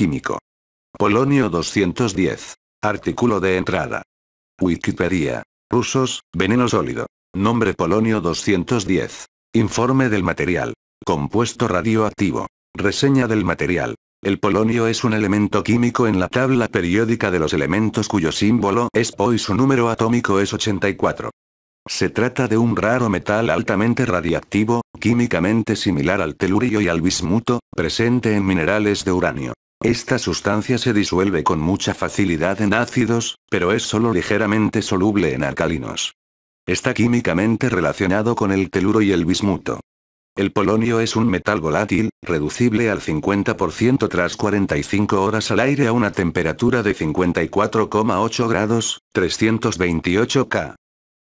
químico. Polonio 210. Artículo de entrada. Wikipedia. Rusos, veneno sólido. Nombre Polonio 210. Informe del material. Compuesto radioactivo. Reseña del material. El polonio es un elemento químico en la tabla periódica de los elementos cuyo símbolo es Po y su número atómico es 84. Se trata de un raro metal altamente radiactivo, químicamente similar al telurio y al bismuto, presente en minerales de uranio. Esta sustancia se disuelve con mucha facilidad en ácidos, pero es solo ligeramente soluble en alcalinos. Está químicamente relacionado con el teluro y el bismuto. El polonio es un metal volátil, reducible al 50% tras 45 horas al aire a una temperatura de 54,8 grados, 328 K.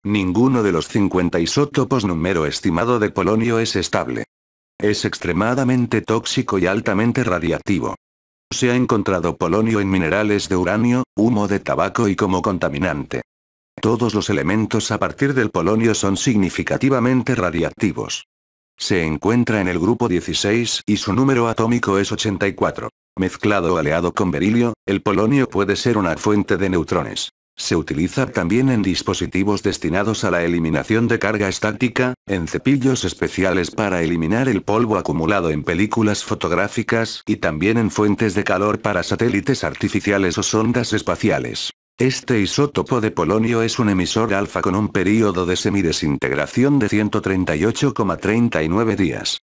Ninguno de los 50 isótopos número estimado de polonio es estable. Es extremadamente tóxico y altamente radiactivo. Se ha encontrado polonio en minerales de uranio, humo de tabaco y como contaminante. Todos los elementos a partir del polonio son significativamente radiactivos. Se encuentra en el grupo 16 y su número atómico es 84. Mezclado o aleado con berilio, el polonio puede ser una fuente de neutrones. Se utiliza también en dispositivos destinados a la eliminación de carga estática, en cepillos especiales para eliminar el polvo acumulado en películas fotográficas y también en fuentes de calor para satélites artificiales o sondas espaciales. Este isótopo de polonio es un emisor alfa con un período de semidesintegración de 138,39 días.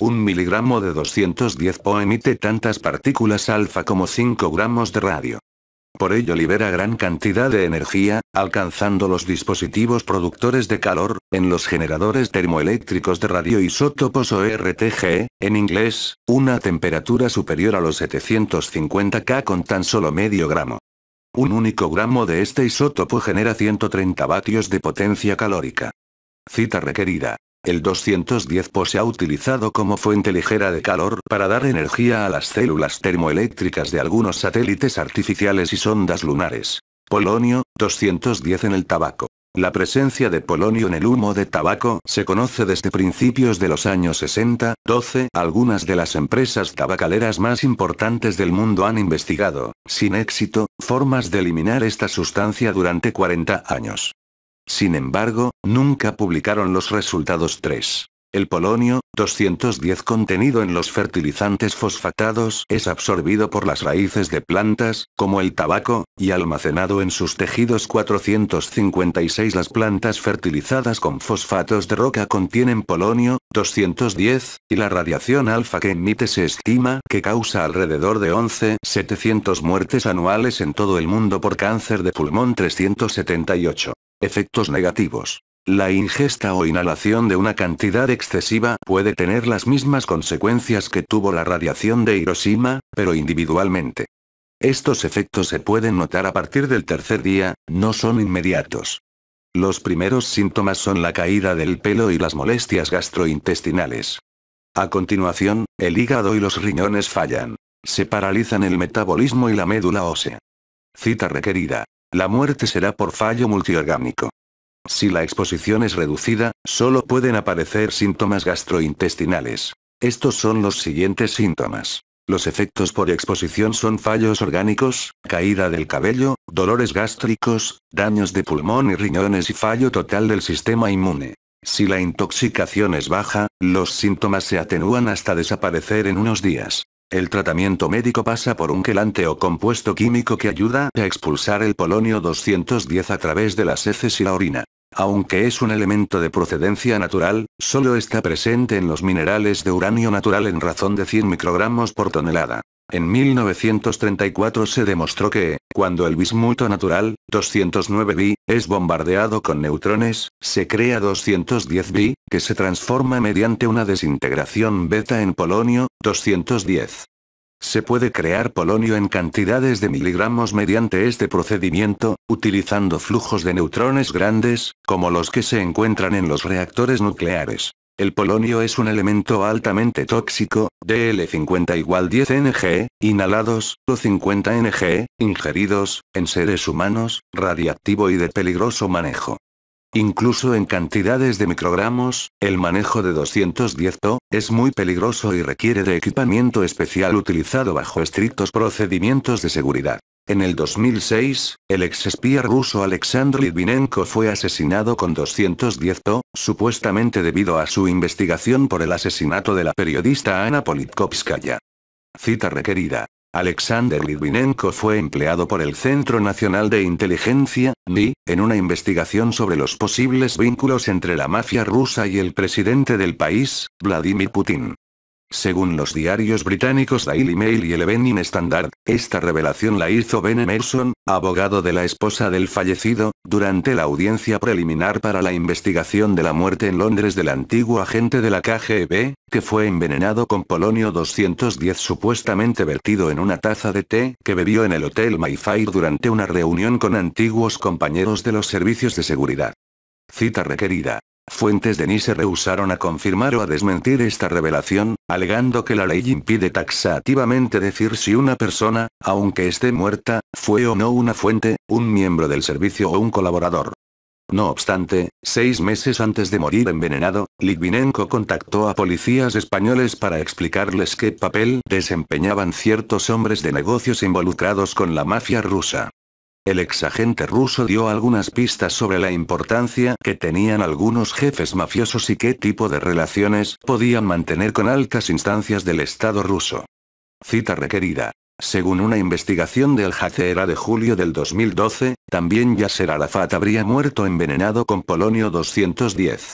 Un miligramo de 210 Po emite tantas partículas alfa como 5 gramos de radio. Por ello libera gran cantidad de energía, alcanzando los dispositivos productores de calor, en los generadores termoeléctricos de radioisótopos o e RTG, en inglés, una temperatura superior a los 750 K con tan solo medio gramo. Un único gramo de este isótopo genera 130 vatios de potencia calórica. Cita requerida. El 210Po se ha utilizado como fuente ligera de calor para dar energía a las células termoeléctricas de algunos satélites artificiales y sondas lunares. Polonio, 210 en el tabaco. La presencia de polonio en el humo de tabaco se conoce desde principios de los años 60, 12. Algunas de las empresas tabacaleras más importantes del mundo han investigado, sin éxito, formas de eliminar esta sustancia durante 40 años. Sin embargo, nunca publicaron los resultados 3. El polonio, 210 contenido en los fertilizantes fosfatados es absorbido por las raíces de plantas, como el tabaco, y almacenado en sus tejidos 456 Las plantas fertilizadas con fosfatos de roca contienen polonio, 210, y la radiación alfa que emite se estima que causa alrededor de 11.700 muertes anuales en todo el mundo por cáncer de pulmón 378. Efectos negativos. La ingesta o inhalación de una cantidad excesiva puede tener las mismas consecuencias que tuvo la radiación de Hiroshima, pero individualmente. Estos efectos se pueden notar a partir del tercer día, no son inmediatos. Los primeros síntomas son la caída del pelo y las molestias gastrointestinales. A continuación, el hígado y los riñones fallan. Se paralizan el metabolismo y la médula ósea. Cita requerida. La muerte será por fallo multiorgánico. Si la exposición es reducida, solo pueden aparecer síntomas gastrointestinales. Estos son los siguientes síntomas. Los efectos por exposición son fallos orgánicos, caída del cabello, dolores gástricos, daños de pulmón y riñones y fallo total del sistema inmune. Si la intoxicación es baja, los síntomas se atenúan hasta desaparecer en unos días. El tratamiento médico pasa por un quelante o compuesto químico que ayuda a expulsar el polonio 210 a través de las heces y la orina. Aunque es un elemento de procedencia natural, solo está presente en los minerales de uranio natural en razón de 100 microgramos por tonelada. En 1934 se demostró que, cuando el bismuto natural, 209 Bi, es bombardeado con neutrones, se crea 210 Bi, que se transforma mediante una desintegración beta en polonio, 210. Se puede crear polonio en cantidades de miligramos mediante este procedimiento, utilizando flujos de neutrones grandes, como los que se encuentran en los reactores nucleares. El polonio es un elemento altamente tóxico, DL50 igual 10 Ng, inhalados, o 50 Ng, ingeridos, en seres humanos, radiactivo y de peligroso manejo. Incluso en cantidades de microgramos, el manejo de 210 To, es muy peligroso y requiere de equipamiento especial utilizado bajo estrictos procedimientos de seguridad. En el 2006, el exespía ruso Alexander Litvinenko fue asesinado con 210 to, supuestamente debido a su investigación por el asesinato de la periodista Anna Politkovskaya. Cita requerida. Alexander Litvinenko fue empleado por el Centro Nacional de Inteligencia, NI, en una investigación sobre los posibles vínculos entre la mafia rusa y el presidente del país, Vladimir Putin. Según los diarios británicos Daily Mail y el Evening Standard, esta revelación la hizo Ben Emerson, abogado de la esposa del fallecido, durante la audiencia preliminar para la investigación de la muerte en Londres del antiguo agente de la KGB, que fue envenenado con polonio 210 supuestamente vertido en una taza de té que bebió en el Hotel Mayfair durante una reunión con antiguos compañeros de los servicios de seguridad. Cita requerida. Fuentes de Ni se rehusaron a confirmar o a desmentir esta revelación, alegando que la ley impide taxativamente decir si una persona, aunque esté muerta, fue o no una fuente, un miembro del servicio o un colaborador. No obstante, seis meses antes de morir envenenado, Litvinenko contactó a policías españoles para explicarles qué papel desempeñaban ciertos hombres de negocios involucrados con la mafia rusa. El exagente ruso dio algunas pistas sobre la importancia que tenían algunos jefes mafiosos y qué tipo de relaciones podían mantener con altas instancias del Estado ruso. Cita requerida. Según una investigación del era de julio del 2012, también Yasser Arafat habría muerto envenenado con polonio 210.